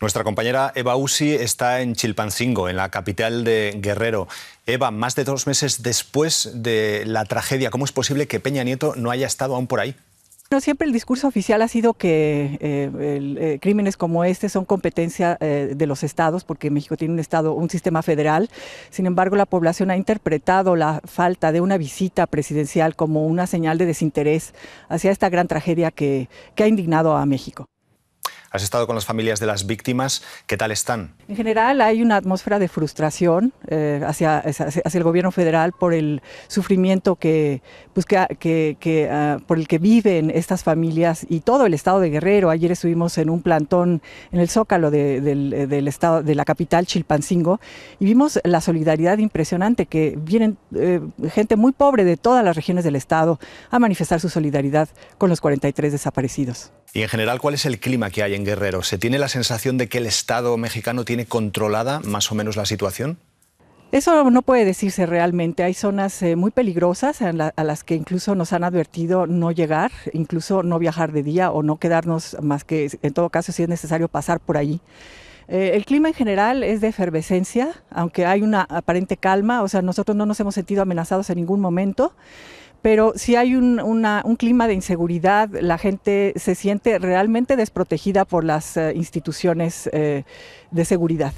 Nuestra compañera Eva Usi está en Chilpancingo, en la capital de Guerrero. Eva, más de dos meses después de la tragedia, ¿cómo es posible que Peña Nieto no haya estado aún por ahí? No siempre el discurso oficial ha sido que eh, eh, crímenes como este son competencia eh, de los estados, porque México tiene un estado, un sistema federal. Sin embargo, la población ha interpretado la falta de una visita presidencial como una señal de desinterés hacia esta gran tragedia que ha indignado a México. Has estado con las familias de las víctimas. ¿Qué tal están? En general hay una atmósfera de frustración eh, hacia, hacia, el gobierno federal por el sufrimiento que, pues, que, ah, por el que viven estas familias y todo el estado de Guerrero. Ayer estuvimos en un plantón en el Zócalo de, del, eh, estado, de la capital, Chilpancingo, y vimos la solidaridad impresionante que vienen eh, gente muy pobre de todas las regiones del estado a manifestar su solidaridad con los 43 desaparecidos. Y en general, ¿cuál es el clima que hay en Guerrero. ¿Se tiene la sensación de que el Estado mexicano tiene controlada más o menos la situación? Eso no puede decirse realmente. Hay zonas eh, muy peligrosas a, las que incluso nos han advertido no llegar, incluso no viajar de día o no quedarnos más que, en todo caso, si es necesario pasar por allí. Eh, el clima en general es de efervescencia, aunque hay una aparente calma, o sea, nosotros no nos hemos sentido amenazados en ningún momento pero si hay un, un, clima de inseguridad, la gente se siente realmente desprotegida por las eh, instituciones eh, de seguridad.